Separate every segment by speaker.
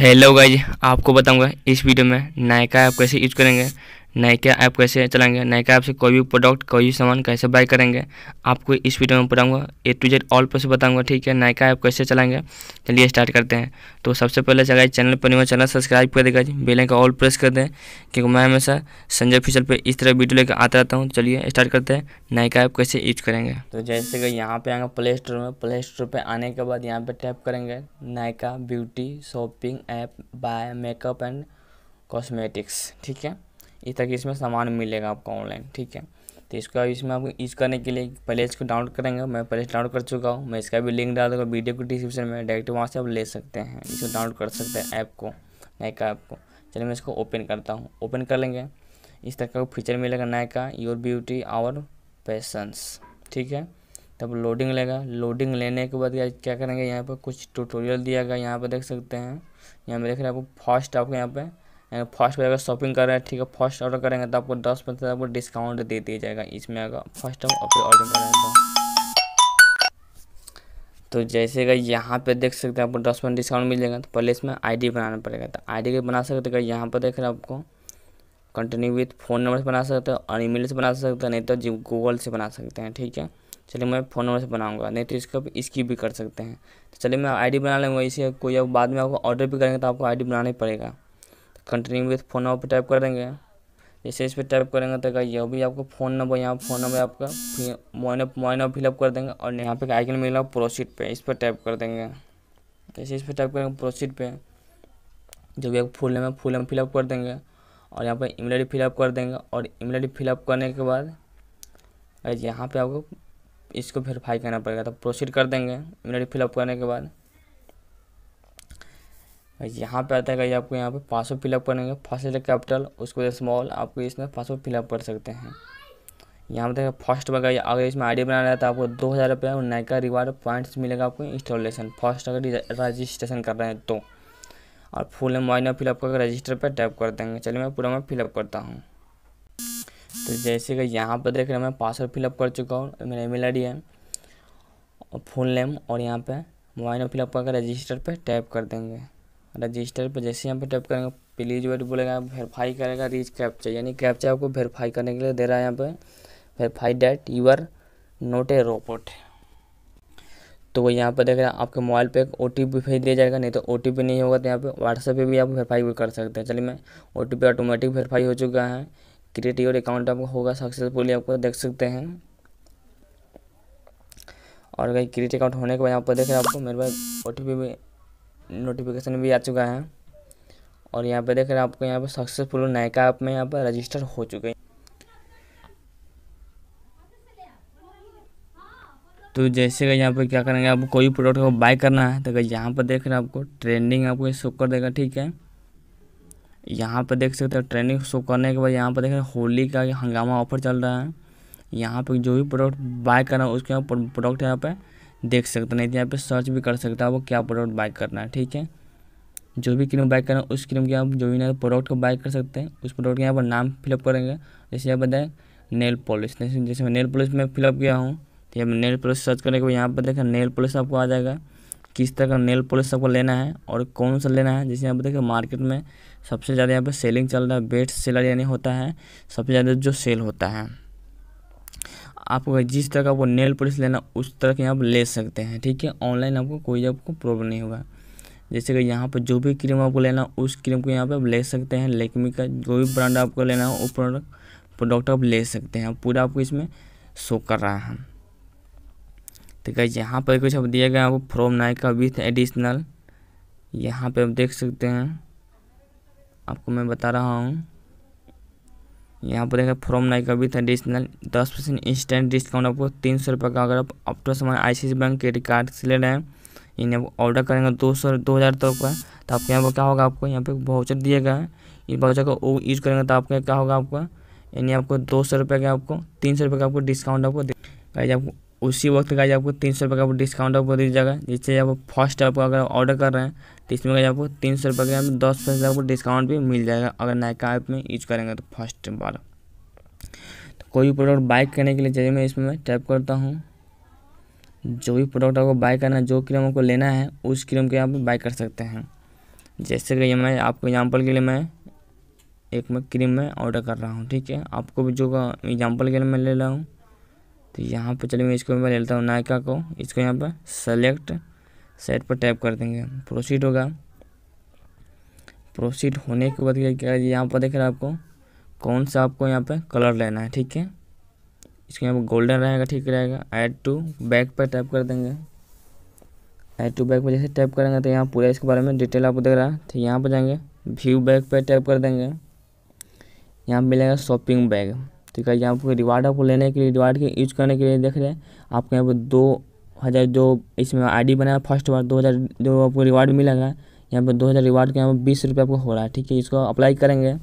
Speaker 1: hello guys आपको बताऊंगा इस वीडियो में नायका ऐप कैसे यूज करेंगे नायका ऐप कैसे चलाएंगे नायका ऐप से कोई भी प्रोडक्ट कोई भी सामान कैसे बाय करेंगे आपको इस वीडियो में बताऊंगा ए टू जेड ऑल पर बताऊंगा ठीक है नायका ऐप कैसे चलाएंगे चलिए स्टार्ट करते हैं तो सबसे पहले से चैनल पर नहीं चैनल सब्सक्राइब कर देगा बेल का ऑल प्रेस कर दें क्योंकि मैं हमेशा संजय फिशल पर इस तरह वीडियो लेकर आता रहता हूँ चलिए स्टार्ट करते हैं नायका ऐप कैसे यूज करेंगे तो जैसे कि यहाँ पर आएंगे प्ले स्टोर में प्ले स्टोर पर आने के बाद यहाँ पर टैप करेंगे Nykaa beauty shopping app buy makeup and cosmetics ठीक है ये तक इसमें सामान मिलेगा आपको ऑनलाइन ठीक है तो इसको इसमें आप यूज़ करने के लिए पहले इसको डाउनलोड करेंगे मैं पहले डाउनलोड कर चुका हूँ मैं इसका भी लिंक डाल दूँगा वीडियो को डिस्क्रिप्शन में डायरेक्ट वहाँ से आप ले सकते हैं इसको डाउनलोड कर सकते हैं ऐप को नायका ऐप को चलिए मैं इसको ओपन करता हूँ ओपन कर लेंगे इस तरह का फीचर मिलेगा Nykaa your beauty our passions ठीक है तब लोडिंग लेगा लोडिंग लेने के बाद क्या करेंगे यहाँ पर कुछ ट्यूटोरियल दिया गया यहाँ पर देख सकते हैं यहाँ पर देख रहे हैं आपको फर्स्ट आपको यहाँ पर फर्स्ट पर अगर शॉपिंग कर रहे हैं ठीक है फर्स्ट ऑर्डर करेंगे तो आपको दस परसेंट आपको डिस्काउंट दे दिया जाएगा इसमें अगर फर्स्ट ऑर्डर करेंगे तो तो जैसे कि यहाँ पे देख सकते हैं आपको दस परसेंट डिस्काउंट मिलेगा तो पहले इसमें आईडी बनाना पड़ेगा तो आईडी डी बना सकते हैं यहाँ पर देख रहे हैं आपको कंटिन्यू विथ फ़ोन नंबर से बना सकते हैं और ईमेल से बना सकते हैं नहीं तो जी गूगल से बना सकते हैं ठीक है चलिए मैं फ़ोन नंबर से बनाऊंगा नहीं तो इसको इसकी भी कर सकते हैं तो चलिए मैं आईडी बना लूँगा इसे कोई अब बाद में आपको ऑर्डर भी करेंगे तो आपको आईडी बनाना ही पड़ेगा कंटिन्यू विथ फ़ोन नंबर पर टाइप कर देंगे जैसे इस पर टाइप करेंगे तो यह भी आपको फ़ोन नंबर यहाँ फ़ोन नंबर आपका मोबाइल मोबाइल नंबर फिलअप कर देंगे और यहाँ पे आइकन मिलेगा प्रोसीड पे इस पर टाइप कर देंगे जैसे इस पर टाइप करेंगे प्रोसीड पे जो भी आपको फुल नेम है फुल नेम फिलअप कर देंगे और यहाँ पर ईमेल फिलअप कर देंगे और ईमेल फिलअप करने के बाद यहाँ पर आपको इसको वेरीफाई करना पड़ेगा तो प्रोसीड कर देंगे ईमेल फिलअप करने के बाद यहाँ पे आता है आपको यहाँ पे पासवर्ड फिलअप करेंगे फर्स्ट लेटर कैपिटल उसको स्मॉल आपको इसमें पासवर्ड फिलअप कर सकते हैं यहाँ पर देखिए फर्स्ट में अगर इसमें आईडी रहा है तो आपको दो हज़ार रुपये और नए का रिवार्ड पॉइंट्स मिलेगा आपको इंस्टॉलेशन फर्स्ट अगर रजिस्ट्रेशन कर रहे हैं तो और फुल नेम मोबाइल फिलअप करके रजिस्टर पर टाइप कर देंगे चलिए मैं पूरा मैं फिलअप करता हूँ तो जैसे कि यहाँ पर देख रहे हैं मैं पासवर्ड फिलअप कर चुका हूँ मेरा आई डी है और फुल नेम और यहाँ पर मोबाइल नंबर फिलअप करके रजिस्टर पर टाइप कर देंगे रजिस्टर पर जैसे यहाँ पे टैप करेंगे प्लीज वेट बोलेगा वेरीफाई करेगा रीच कैप्चा यानी कैप्चा आपको वेरीफाई करने के लिए दे रहा है यहाँ पे verify that you are not a robot तो वो यहाँ पर देख रहे हैं आपके मोबाइल पे एक ओ टी पी भेज दिया जाएगा नहीं तो ओ टी पी नहीं होगा तो यहाँ पे व्हाट्सएप पे भी आप वेरीफाई भी कर सकते हैं चलिए मैं O T P automatic verify हो चुका है क्रिएट योर अकाउंट आपको होगा सक्सेसफुली आपको देख सकते हैं और अगर क्रिएट अकाउंट होने के बाद यहाँ पर देख रहे हैं आपको मेरे पास ओ टी पी भी नोटिफिकेशन भी आ चुका है और यहाँ पे देख रहे हैं आपको यहाँ पे सक्सेसफुल नायका ऐप में यहाँ पर रजिस्टर हो चुके हैं तो जैसे कि यहाँ पर क्या करेंगे आप कोई प्रोडक्ट को बाय करना है तो यहाँ पर देख रहे हैं आपको ट्रेंडिंग आपको शो कर देगा ठीक है यहाँ पर देख सकते हो ट्रेंडिंग शो करने के बाद यहाँ पर देख रहे हैं होली का हंगामा ऑफर चल रहा है यहाँ पर जो भी प्रोडक्ट बाय करना है उसके यहाँ प्रोडक्ट यहाँ पर देख सकते नहीं तो यहाँ पे सर्च भी कर सकता है वो क्या प्रोडक्ट बाय करना है ठीक है जो भी क्रीम बाय करना है उस क्रीम के आप जो भी ना प्रोडक्ट को बाय कर सकते हैं उस प्रोडक्ट के यहाँ पर नाम फिलअप करेंगे जैसे यहाँ बताए नेल पॉलिश जैसे मैं नेल पॉलिश में फिलअप किया हूँ तो यहाँ नेल पॉलिश सर्च करने के बाद यहाँ पर देखा नेल पॉलिश आपको आ जाएगा किस तरह का नेल पॉलिश आपको लेना है और कौन सा लेना है जैसे यहाँ पर देखें मार्केट में सबसे ज़्यादा यहाँ पर सेलिंग चल रहा है बेस्ट सेलर यानी होता है सबसे ज़्यादा जो सेल होता है आपको जिस तरह का वो नेल पॉलिश लेना उस तरह के आप ले सकते हैं ठीक है ऑनलाइन आपको कोई आपको प्रॉब्लम नहीं होगा जैसे कि यहाँ पर जो भी क्रीम आपको लेना उस क्रीम को यहाँ पर आप ले सकते हैं लेकमी का जो भी ब्रांड आपको लेना हो वो प्रोडक्ट प्रोडक्ट आप ले सकते हैं पूरा आपको इसमें शो कर रहा है तो क्या यहाँ पर कुछ आप दिया गया आपको फ्रॉम नायका विथ एडिशनल यहाँ पर आप देख सकते हैं आपको मैं बता रहा हूँ यहाँ पर देखा फ्रॉम नाइक का विथ एडिशनल दस परसेंट इंस्टेंट डिस्काउंट आपको तीन सौ रुपये का अगर आप अपटो सामान आई बैंक क्रेडिट कार्ड से ले रहे हैं इन्हें ऑर्डर करेंगे दो सौ दो हज़ार तक का तो आपके यहाँ पर क्या होगा आपको यहाँ पे वाउचर दिया गया है इस वाउचर का यूज़ करेंगे तो आपके क्या होगा आपका यानी आपको दो सौ रुपये का आपको तीन सौ रुपये का आपको डिस्काउंट आपको गाइज आपको उसी वक्त गाइज आपको तीन सौ रुपये का आपको डिस्काउंट आपको जाएगा जिससे आप फर्स्ट आपको अगर ऑर्डर कर रहे हैं तो इसमें अगर आपको तीन सौ रुपये के आपको दस परसेंट आपको डिस्काउंट भी मिल जाएगा अगर नायका ऐप में यूज करेंगे तो फर्स्ट बार तो कोई भी प्रोडक्ट बाय करने के लिए जैसे मैं इसमें टाइप करता हूँ जो भी प्रोडक्ट आपको बाय करना है जो क्रीम आपको लेना है उस क्रीम के आप बाय कर सकते हैं जैसे कि मैं आपको एग्जाम्पल के लिए मैं एक मैं क्रीम में ऑर्डर कर रहा हूँ ठीक है आपको भी जो एग्जाम्पल के लिए मैं ले रहा हूँ तो यहाँ पर चलिए मैं इसको मैं ले लेता हूँ नायका को इसको यहाँ पर सेलेक्ट सेट पर टैप कर देंगे प्रोसीड होगा प्रोसीड होने के बाद क्या यहाँ पर देख रहे हैं आपको कौन सा आपको यहाँ पे कलर लेना है ठीक है इसके यहाँ पर गोल्डन रहेगा ठीक रहेगा ऐड टू बैक पर टैप कर देंगे ऐड टू बैक पर जैसे टैप करेंगे तो यहाँ पूरा इसके बारे में डिटेल आपको देख रहा है तो यहाँ पर जाएंगे व्यू बैग पर टैप कर देंगे यहाँ मिलेगा शॉपिंग बैग ठीक है यहाँ पर रिवार्ड आपको लेने के लिए रिवार्ड के यूज करने के लिए देख रहे हैं आपको यहाँ पर दो हज़ार जो इसमें आई डी बनाया फर्स्ट बार दो हज़ार जो आपको रिवार्ड मिलेगा यहाँ पर दो हज़ार रिवार्ड का यहाँ पर बीस रुपये आपको हो रहा है ठीक है इसको अप्लाई करेंगे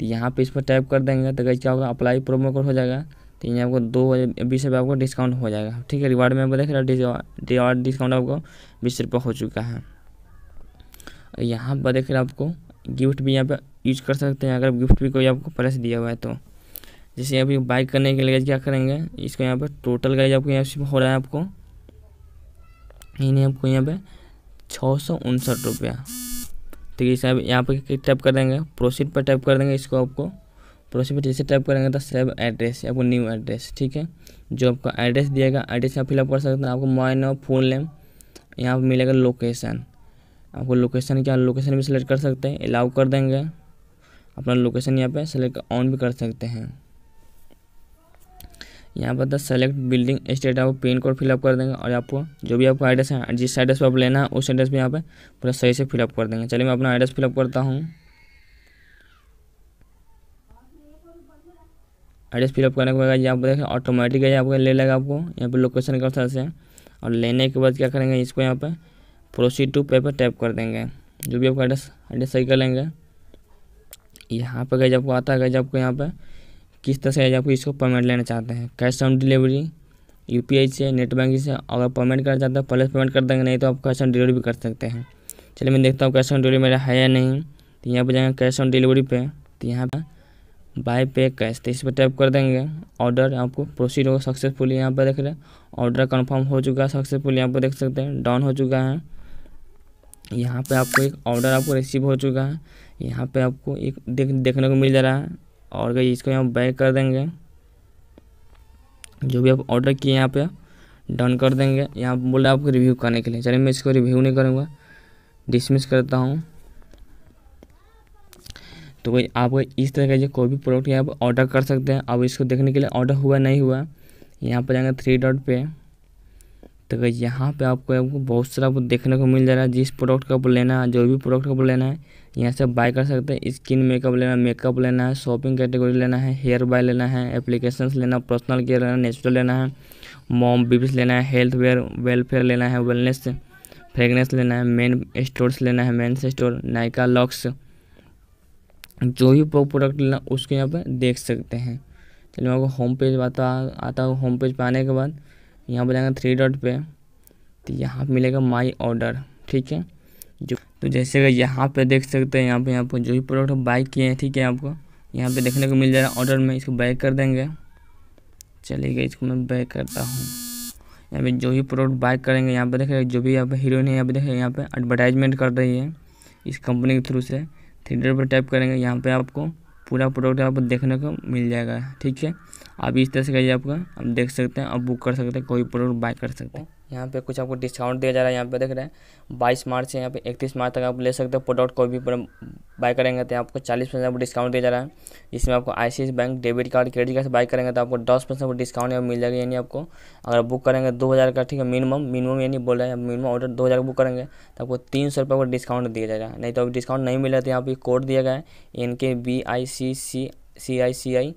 Speaker 1: तो यहाँ पे इस पर टाइप कर देंगे तो क्या होगा अप्लाई प्रोमो कोड हो जाएगा तो यहाँ आपको दो बीस रुपये आपको डिस्काउंट हो जाएगा ठीक है रिवार्ड में आपको देख रहा रिवार्ड डिस्काउंट आपको बीस रुपये हो चुका है और यहाँ पर देख रहे आपको गिफ्ट भी यहाँ पर यूज कर सकते हैं अगर गिफ्ट भी कोई आपको प्रेस दिया हुआ है तो जैसे अभी बाइक करने के लिए क्या करेंगे इसको यहाँ पर टोटल गाइज आपको यहाँ हो रहा है आपको यानी आपको यहाँ पे छः सौ उनसठ रुपया ठीक ये सब यहाँ पे टाइप कर देंगे प्रोसीड पर टाइप कर देंगे इसको आपको प्रोसीड पर जैसे टाइप करेंगे तो सेव एड्रेस आपको न्यू एड्रेस ठीक है जो आपका एड्रेस दिएगा एड्रेस आप फिलअप कर सकते हैं आपको मोबाइल नंबर फोन नेम यहाँ पर मिलेगा लोकेशन आपको लोकेशन क्या लोकेशन भी सिलेक्ट कर सकते हैं अलाउ कर देंगे अपना लोकेशन यहाँ पे सेलेक्ट ऑन भी कर सकते हैं यहाँ पर सेलेक्ट बिल्डिंग स्टेट आप पिन कोड फिलअप कर देंगे और आपको जो भी आपको एड्रेस है जिस एड्रेस पर आप लेना है उस एड्रेस पर यहाँ पर पूरा सही से फिलअप कर देंगे चलिए मैं अपना एड्रेस फिलअप करता हूँ एड्रेस फिलअप करने के बाद यहाँ पर देखें ऑटोमेटिक है आपको ले लेगा आपको यहाँ पर लोकेशन के अनुसार से और लेने के बाद क्या करेंगे इसको यहाँ पर प्रोसीड टू पे पर टैप कर देंगे जो भी आपका एड्रेस एड्रेस सही कर लेंगे यहाँ पर गए आपको आता है गए आपको यहाँ पर किस तरह से आप इसको पेमेंट लेना चाहते हैं कैश ऑन डिलीवरी यू से नेट बैंकिंग से अगर पेमेंट करना चाहते हैं पहले पेमेंट कर देंगे नहीं तो आप कैश ऑन डिलीवरी भी कर सकते हैं चलिए मैं देखता हूँ कैश ऑन डिलीवरी मेरा है या नहीं तो यहाँ पर जाएंगे कैश ऑन डिलीवरी पे तो यहाँ पर बाय पे कैश तो इस पर टैप कर देंगे ऑर्डर आपको प्रोसीड होगा सक्सेसफुली यहाँ पर देख रहे हैं ऑर्डर कन्फर्म हो चुका है सक्सेसफुल यहाँ पर देख सकते हैं डाउन हो चुका है यहाँ पे आपको एक ऑर्डर आपको रिसीव हो चुका है यहाँ पे आपको एक देख देखने को मिल जा रहा है और गई इसको यहाँ बैक कर देंगे जो भी आप ऑर्डर किए यहाँ पे डन कर देंगे यहाँ बोला आपको रिव्यू करने के लिए चलिए मैं इसको रिव्यू नहीं करूँगा डिसमिस करता हूँ तो कोई आप इस तरह का जो कोई भी प्रोडक्ट यहाँ पर ऑर्डर कर सकते हैं अब इसको देखने के लिए ऑर्डर हुआ नहीं हुआ यहाँ पर जाएंगे थ्री डॉट पे तो यहाँ पे आपको आपको बहुत सारा देखने को मिल जा रहा है जिस प्रोडक्ट का आप लेना है जो भी प्रोडक्ट का आपको लेना है यहाँ से बाय कर सकते हैं स्किन मेकअप लेना मेकअप लेना है शॉपिंग कैटेगरी लेना है हेयर बाय लेना है एप्लीकेशंस लेना पर्सनल केयर लेना नेचुरल लेना है मॉम बीबीस लेना है हेल्थ वेयर वेलफेयर लेना है वेलनेस फ्रेगनेंस लेना है मेन स्टोर्स लेना है मेन्स स्टोर नाइका लॉक्स जो भी प्रोडक्ट लेना उसको यहाँ पर देख सकते हैं चलिए आपको होम पेज आता आता हूँ होम पेज पर आने के बाद यहाँ पर जाएंगे थ्री डॉट पे तो यहाँ पर मिलेगा माई ऑर्डर ठीक है जो तो जैसे कि यहाँ पे देख सकते हैं यहाँ पे यहाँ पर जो भी प्रोडक्ट बाई किए हैं ठीक है आपको यहाँ पे देखने को मिल जाएगा ऑर्डर में इसको बैक कर देंगे चलिए इसको मैं बैक करता हूँ यहाँ पे जो भी प्रोडक्ट बाइक करेंगे यहाँ पे देखें जो भी यहाँ पे हीरोइन है यहाँ पे देखें यहाँ पे एडवर्टाइजमेंट कर रही है इस कंपनी के थ्रू से थिएटर पर टाइप करेंगे यहाँ पे आपको पूरा प्रोडक्ट यहाँ पर देखने को मिल जाएगा ठीक है आप इस तरह से कहिए आपका आप देख सकते हैं आप बुक कर सकते हैं कोई प्रोडक्ट बाय कर सकते हैं यहाँ पे कुछ आपको डिस्काउंट दिया जा रहा है यहाँ पे देख रहे हैं बाईस मार्च से यहाँ पे इकतीस मार्च तक आप ले सकते हो प्रोडक्ट कोई भी बाय करेंगे तो आपको चालीस परसेंट आपको डिस्काउंट दिया जा रहा है इसमें आपको आई bank debit card credit card से बाई करेंगे तो आपको दस परसेंट डिस्काउंट डिस्काउंट मिल जाएगा यानी आपको अगर बुक करेंगे दो हज़ार का ठीक है मिनिमम मिनिमम यानी बोल रहे हैं मिनिमम ऑर्डर दो हज़ार बुक करेंगे तो आपको तीन सौ रुपये डिस्काउंट दिया जाएगा नहीं तो अभी डिस्काउंट नहीं मिला तो यहाँ पर कोड दिया गया है एन के B I C C C I C I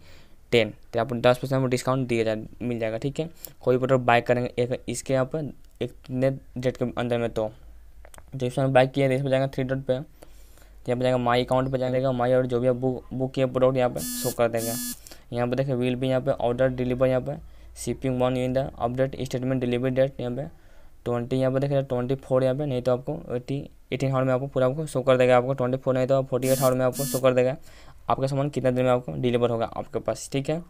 Speaker 1: ten तो आप दस परसेंट आपको डिस्काउंट दिया जाए मिल जाएगा ठीक है कोई प्रोडक्ट बाय करेंगे एक इसके यहाँ पर एक डेट के अंदर में तो जो इसमें बाइक किया इस पर जाएगा थ्री डॉट पे यहाँ पर जाएगा माई अकाउंट पर जाएगा माई और जो भी आप बुक बुक किया प्रोडक्ट यहाँ पर शो कर देंगे यहाँ पर देखें विल भी यहाँ पे ऑर्डर डिलीवर यहाँ पर shipping one in the update statement delivery date यहाँ पे ट्वेंटी यहाँ पर देखिए ट्वेंटी फोर यहाँ पे नहीं तो आपको एटी एटीन हावर में आपको पूरा आपको शो कर देगा आपको ट्वेंटी फोर नहीं तो फोर्टी एट हावर में आपको शो कर देगा आपका सामान कितना देर में आपको डिलीवर होगा आपके पास ठीक है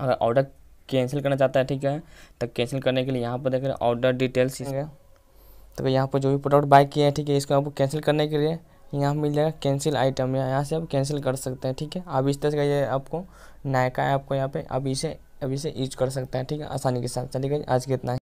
Speaker 1: अगर ऑर्डर कैंसिल करना चाहता है ठीक है तो कैंसिल करने के लिए यहाँ पर देख रहे ऑर्डर डिटेल्स है तो यहाँ पर जो भी प्रोडक्ट बाय किए हैं ठीक है इसको आपको कैंसिल करने के लिए यहाँ मिल जाएगा कैंसिल आइटम यहाँ से आप कैंसिल कर सकते हैं ठीक है अब इस तरह का ये आपको नायका है आपको यहाँ पे अब इसे अब इसे यूज कर सकते हैं ठीक है आसानी के साथ चलिए आज के इतना